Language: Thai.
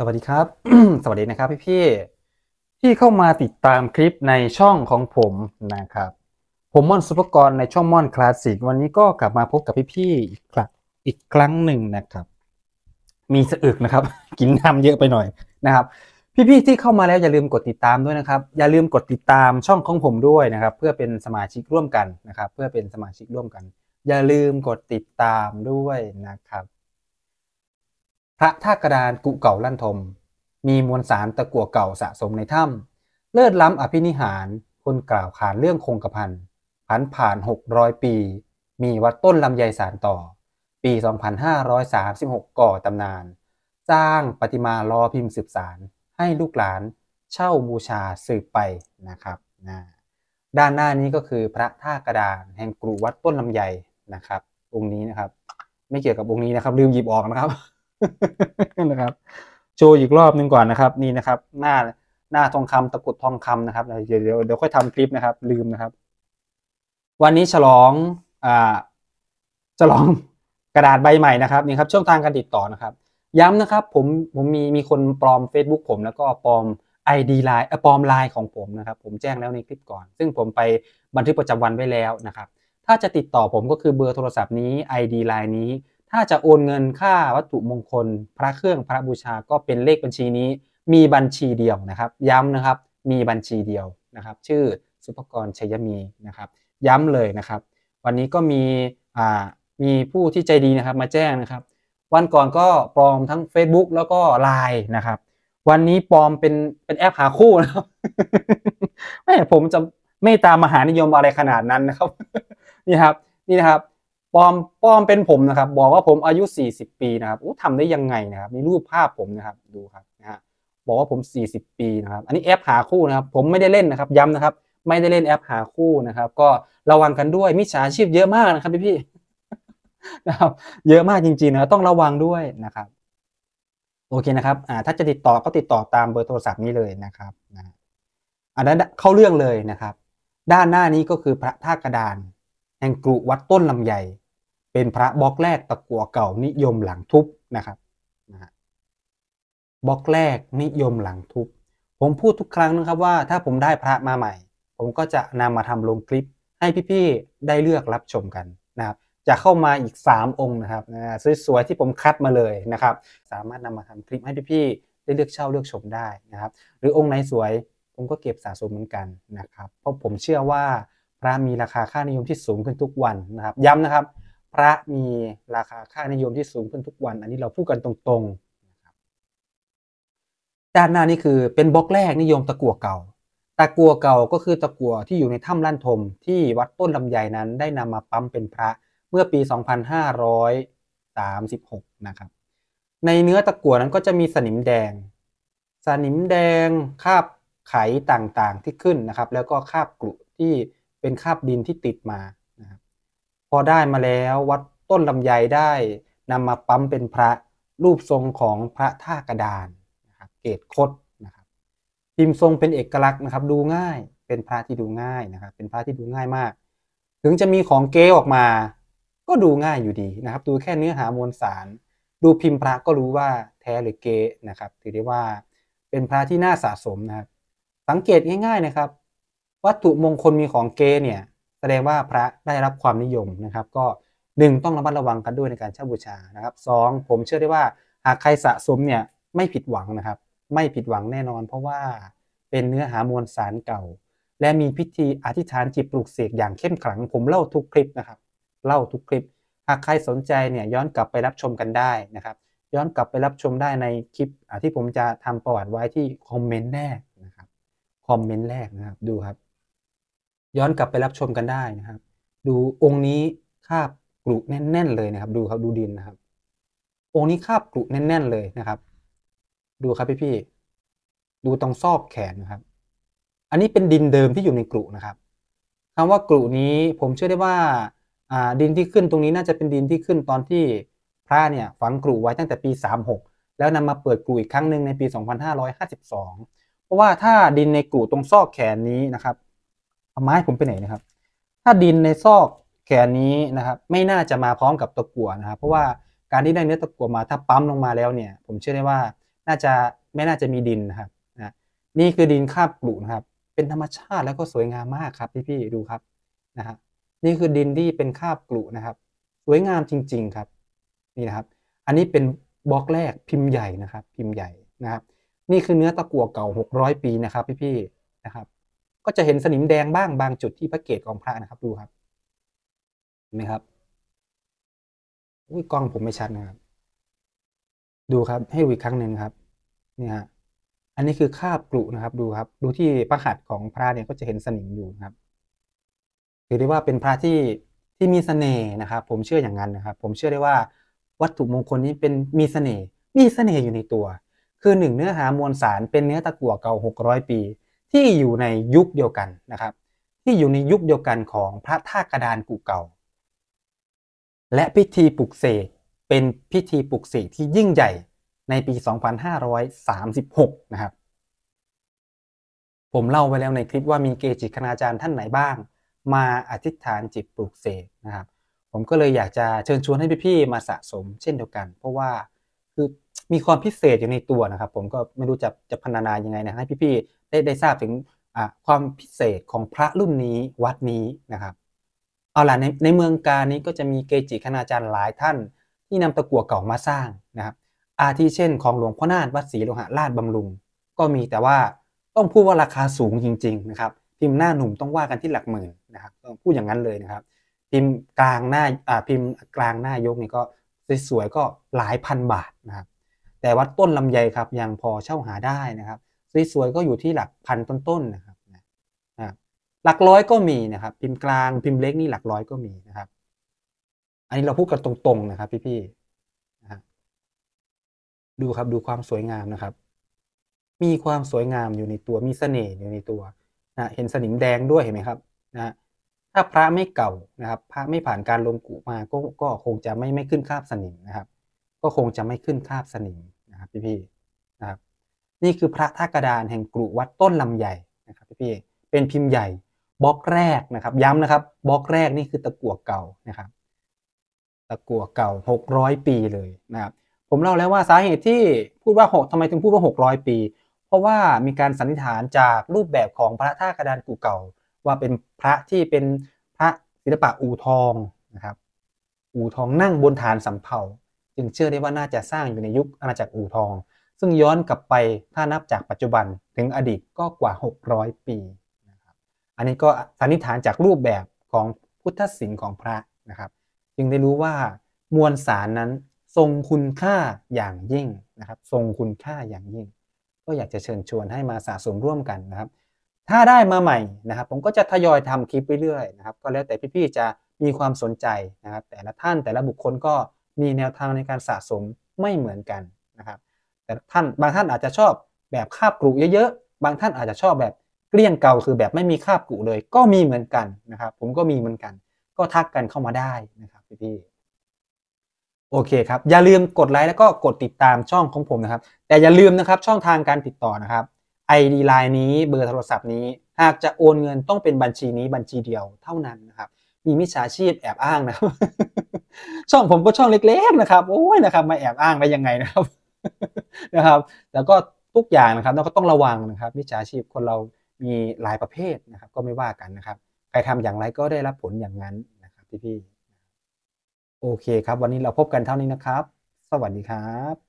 สวัสดีครับ สวัสดีนะครับพี่พี่ที่เข้ามาติดตามคลิปในช่องของผมนะครับ ผมม่อนสุภกรในช่องม่อนคลาสสิก วันนี้ก็กลับมาพบกับพี่พี่อีกครั้งอีกครั้งหนึ่งนะครับ มีสะอึกนะครับ กินน้ำเยอะไปหน่อยนะครับ พี่พี่ที่เข้ามาแล้วอย่าลืมกดติดตามด้วยนะครับอย่าลืมกดติดตามช่องของผมด้วยนะครับ เพื่อเป็นสมาชิกร่วมกันนะครับ เพื่อเป็นสมาชิกร่วมกันอย่าลืมกดติดตามด้วยนะครับพระท่ากระดานกุเก่าลั่นทม มีมวลสารตะกั่วเก่าสะสมในถ้ำเลิศล้ำอภินิหารคนกล่าวขานเรื่องคงกระพันผันผ่านหกร้อยปี มีวัดต้นลำไยสารต่อ ปี 2536 ก่อตำนาน สร้างปฏิมาลอพิมพ์สืบสารให้ลูกหลานเช่าบูชาสืบไปนะครับนะด้านหน้านี้ก็คือพระท่ากระดานแห่งกรุวัดต้นลำไยนะครับองค์นี้นะครับไม่เกี่ยวกับองค์นี้นะครับลืมหยิบออกนะครับนะครับ โชว์อีกรอบหนึ่งก่อนนะครับนี่นะครับหน้าหน้าทองคำตะกุดทองคำนะครับเดี๋ยวเดี๋ยวเดี๋ยวค่อยทำคลิปนะครับลืมนะครับ วันนี้ฉลองอ่าฉลองกระดาษใบใหม่นะครับนี่ครับช่องทางการติดต่อนะครับ ย้ำนะครับ ผมผมมีมีคนปลอม Facebook ผมแล้วก็ปลอม ID ไลน์ปลอมไลน์ของผมนะครับ ผมแจ้งแล้วในคลิปก่อน ซึ่งผมไปบันทึกประจำวันไว้แล้วนะครับ ถ้าจะติดต่อผมก็คือเบอร์โทรศัพท์นี้ ID ไลน์นี้ถ้าจะโอนเงินค่าวัตถุมงคล พระเครื่องพระบูชาก็เป็นเลขบัญชีนี้ มีบัญชีเดียวนะครับ ย้ำนะครับมีบัญชีเดียวนะครับ ชื่อสุภกรชัยมีนะครับ ย้ำเลยนะครับ วันนี้ก็มีอ่ามีผู้ที่ใจดีนะครับ มาแจ้งนะครับ วันก่อนก็ปลอมทั้ง Facebook แล้วก็ไลน์นะครับ วันนี้ปลอมเป็นเป็นแอปหาคู่นะครับไม่ผมจะไม่ตามมหานิยมอะไรขนาดนั้นนะครับนี่ครับนี่นะครับปอมปอมเป็นผมนะครับ บอกว่าผมอายุ40ปีนะครับอู้ทำได้ยังไงนะครับ มีรูปภาพผมนะครับดูครับนะฮะบอกว่าผม40ปีนะครับ อันนี้แอปหาคู่นะครับผมไม่ได้เล่นนะครับย้ำนะครับ ไม่ได้เล่นแอปหาคู่นะครับ ก็ระวังกันด้วยมิจฉาชีพเยอะมากนะครับพี่พี่นะครับเยอะมากจริงๆนะต้องระวังด้วยนะครับโอเคนะครับอ่าถ้าจะติดต่อก็ติดต่อตามเบอร์โทรศัพท์นี้เลยนะครับนะอันนั้นเข้าเรื่องเลยนะครับ ด้านหน้านี้ก็คือพระธาตุกระดาน แห่งกรุวัดต้นลำใญ่เป็นพระบล็อกแรกตะกัวเก่านิยมหลังทุบนะครับนะบล็อกแรกนิยมหลังทุบผมพูดทุกครั้งนะครับว่า ถ้าผมได้พระมาใหม่ ผมก็จะนำมาทำลงคลิปให้พี่ๆได้เลือกรับชมกันนะครับ จะเข้ามาอีก 3 องค์นะครับสวยๆที่ผมคัดมาเลยนะครับ สามารถนำมาทำคลิปให้พี่ๆได้เลือกเช่าเลือกชมได้นะครับ หรือองค์ไหนสวยผมก็เก็บสะสมเหมือนกันนะครับ เพราะผมเชื่อว่าพระมีราคาค่านิยมที่สูงขึ้นทุกวันนะครับ ย้ำนะครับพระมีราคาค่านิยมที่สูงขึ้นทุกวัน อันนี้เราพูดกันตรงๆนะครับด้านหน้านี่คือเป็นบล็อกแรกนิยมตะกั่วเก่าตะกั่วเก่าก็คือตะกั่วที่อยู่ในถ้ำลั่นทม ที่วัดต้นลำไยนั้นได้นำมาปั๊มเป็นพระเมื่อปี 2536 นะครับ ในเนื้อตะกั่วนั้นก็จะมีสนิมแดง สนิมแดงคาบไขต่างๆที่ขึ้นนะครับ แล้วก็คาบกรุที่เป็นคาบดินที่ติดมาพอได้มาแล้ววัดต้นลำไยได้นำมาปั๊มเป็นพระรูปทรงของพระท่ากระดานนะครับเกตคดนะครับ พิมพ์ทรงเป็นเอกลักษณ์นะครับ ดูง่ายเป็นพระที่ดูง่ายนะครับ เป็นพระที่ดูง่ายมาก ถึงจะมีของเก๊ออกมาก็ดูง่ายอยู่ดีนะครับ ดูแค่เนื้อหามวลสาร ดูพิมพ์พระก็รู้ว่าแท้หรือเก๊นะครับถือได้ว่าเป็นพระที่น่าสะสมนะครับ สังเกตง่าย ๆนะครับ วัตถุมงคลมีของเก๊เนี่ยแสดงว่าพระได้รับความนิยมนะครับ ก็หนึ่งต้องระมัดระวังกันด้วยในการเช่าบูชานะครับสองผมเชื่อได้ว่าหากใครสะสมเนี่ยไม่ผิดหวังนะครับ ไม่ผิดหวังแน่นอน เพราะว่าเป็นเนื้อหามวลสารเก่า และมีพิธีอธิษฐานจิตปลุกเสกอย่างเข้มขลัง ผมเล่าทุกคลิปนะครับ เล่าทุกคลิปหากใครสนใจเนี่ยย้อนกลับไปรับชมกันได้นะครับ ย้อนกลับไปรับชมได้ในคลิปที่ผมจะทำประวัติไว้ที่คอมเมนต์แรกนะครับคอมเมนต์แรกนะครับดูครับย้อนกลับไปรับชมกันได้นะครับ ดูองค์นี้คาบกรุแน่น ๆ เลยนะครับ ดูครับดูดินนะครับองค์นี้คาบกรุแน่น ๆ เลยนะครับ ดูครับพี่ๆดูตรงซอกแขนนะครับ อันนี้เป็นดินเดิมที่อยู่ในกรุนะครับ คำว่ากรุนี้ผมเชื่อได้ว่าดินที่ขึ้นตรงนี้น่าจะเป็นดินที่ขึ้นตอนที่พระเนี่ยฝังกรุไว้ตั้งแต่ปี36แล้วนำมาเปิดกรุอีกครั้งหนึ่งในปี 2552 เพราะว่าถ้าดินในกรุตรงซอกแขนนี้นะครับเอาไม้ผมไปไหนนะครับ ถ้าดินในซอกแขนนี้นะครับ ไม่น่าจะมาพร้อมกับตะกั่วนะครับ เพราะว่าการที่ได้เนื้อตะกั่วมาถ้าปั๊มลงมาแล้วเนี่ย ผมเชื่อได้ว่าน่าจะไม่น่าจะมีดินนะครับนะนี่คือดินคาบกลุนะครับ เป็นธรรมชาติแล้วก็สวยงามมากครับ พี่พี่ดูครับนะครับนี่คือดินที่เป็นคาบกลุนะครับ สวยงามจริง ๆ ครับนี่นะครับ อันนี้เป็นบล็อกแรกพิมพ์ใหญ่นะครับ พิมพ์ใหญ่นะครับ นี่คือเนื้อตะกั่วเก่า 600 ปีนะครับ พี่พี่นะครับก็จะเห็นสนิมแดงบ้างบางจุดที่พระเกศของพระนะครับ ดูครับเห็นไหมครับอุ้ยกล้องผมไม่ชัดนะครับ ดูครับ ให้ดูอีกครั้งหนึ่งครับ นี่ฮะอันนี้คือคาบกรุนะครับ ดูครับ ดูที่ประหัตของพระเนี่ยก็จะเห็นสนิมอยู่นะครับถือได้ว่าเป็นพระที่ที่มีสเสน่ห์นะครับ ผมเชื่ออย่างนั้นนะครับ ผมเชื่อได้ว่าวัตถุมงคลนี้เป็นมีสเสน่ห์มีสเสน่ห์อยู่ในตัว คือหนึ่งเนื้อหามวลสาร เป็นเนื้อตะกั่วเก่าหกร้อยปีที่อยู่ในยุคเดียวกันนะครับ ที่อยู่ในยุคเดียวกันของพระท่ากระดานกูเก่า และพิธีปลุกเสกเป็นพิธีปลุกเสกที่ยิ่งใหญ่ในปี 2536 นะครับผมเล่าไว้แล้วในคลิปว่ามีเกจิคณาจารย์ท่านไหนบ้าง มาอธิษฐานจิตปลุกเสกนะครับ ผมก็เลยอยากจะเชิญชวนให้พี่ๆมาสะสมเช่นเดียวกัน เพราะว่าคือมีความพิเศษอยู่ในตัวนะครับ ผมก็ไม่รู้จะจะพรรณนายังไงนะให้พี่ๆได้ได้ทราบถึงความพิเศษของพระรุ่นนี้วัดนี้นะครับเอาล่ะในในเมืองกานี้ก็จะมีเกจิคณาจารย์หลายท่าน ที่นำตะกั่วเก่ามาสร้างนะครับอาทิเช่นของหลวงพ่อนาฏวัดศรีโลหะราชบำรุง ก็มีแต่ว่าต้องพูดว่าราคาสูงจริง ๆ นะครับ พิมพ์หน้าหนุ่มต้องว่ากันที่หลักหมื่นนะครับต้องพูดอย่างนั้นเลยนะครับ พิมพ์กลางหน้าอ่าพิมพ์กลางหน้ายกนี่ก็สวยๆก็หลายพันบาทนะครับแต่วัดต้นลำไยครับ ยังพอเช่าหาได้นะครับสวยๆก็อยู่ที่หลักพันต้นๆนะครับนะหลักร้อยก็มีนะครับพิมพ์กลางพิมพ์เล็กนี่หลักร้อยก็มีนะครับ อันนี้เราพูดกันตรงๆนะครับ พี่ๆนะดูครับดูความสวยงามนะครับ มีความสวยงามอยู่ในตัวมีเสน่ห์อยู่ในตัวนะเห็นสนิมแดงด้วยเห็นไหมครับนะถ้าพระไม่เก่านะครับพระไม่ผ่านการลงกุมาก็ก็คงจะไม่ไม่ขึ้นคาบสนิมนะครับ ก็คงจะไม่ขึ้นคาบสนิมับพี่พี่ๆนะครับนี่คือพระท่ากระดานแห่งกรุวัดต้นลำใหญ่นะครับพี่ๆ เป็นพิมพ์ใหญ่บล็อกแรกนะครับย้ำนะครับบล็อกแรกนี่คือตะกั่วเก่านะครับตะกั่วเก่า 600 ปีเลยนะครับผมเล่าแล้วว่าสาเหตุที่พูดว่าหกทำไมถึงพูดว่า 600 ปี เพราะว่ามีการสันนิษฐานจากรูปแบบของพระท่ากระดานกุเก่า ว่าเป็นพระที่เป็นพระศิลปะอูทองนะครับอูทองนั่งบนฐานสำเภาจึงเชื่อได้ว่าน่าจะสร้างอยู่ในยุคอาณาจักรอู่ทอง ซึ่งย้อนกลับไปถ้านับจากปัจจุบันถึงอดีตก็กว่า 600 ปีนะครับ อันนี้ก็สันนิษฐานจากรูปแบบของพุทธศิลป์ของพระนะครับ จึงได้รู้ว่ามวลสารนั้นทรงคุณค่าอย่างยิ่งนะครับทรงคุณค่าอย่างยิ่ง ก็อยากจะเชิญชวนให้มาสะสมร่วมกันนะครับ ถ้าได้มาใหม่นะครับ ผมก็จะทยอยทำคลิปไปเรื่อยนะครับก็แล้วแต่พี่ๆจะมีความสนใจนะครับแต่ละท่านแต่ละบุคคลก็มีแนวทางในการสะสมไม่เหมือนกันนะครับแต่ท่านบางท่านอาจจะชอบแบบคาบกรุเยอะๆบางท่านอาจจะชอบแบบเกลี้ยงเก่าคือแบบไม่มีคาบกรุเลย ก็มีเหมือนกันนะครับ ผมก็มีเหมือนกัน ก็ทักกันเข้ามาได้นะครับพี่โอเคครับอย่าลืมกดไลค์แล้วก็กดติดตามช่องของผมนะครับ แต่อย่าลืมนะครับช่องทางการติดต่อนะครับ ID ไลน์นี้เบอร์โทรศัพท์นี้หากจะโอนเงินต้องเป็นบัญชีนี้บัญชีเดียวเท่านั้นนะครับ มีมิจฉาชีพแอบอ้างนะครับช่องผมก็ช่องเล็กๆนะครับ โอ้ยนะครับ มาแอบอ้างได้ยังไงนะครับ นะครับ แล้วก็ทุกอย่างนะครับ เราก็ต้องระวังนะครับมิจฉาชีพคนเรามีหลายประเภทนะครับ ก็ไม่ว่ากันนะครับใครทำอย่างไรก็ได้รับผลอย่างนั้นนะครับพี่ๆโอเคครับ วันนี้เราพบกันเท่านี้นะครับ สวัสดีครับ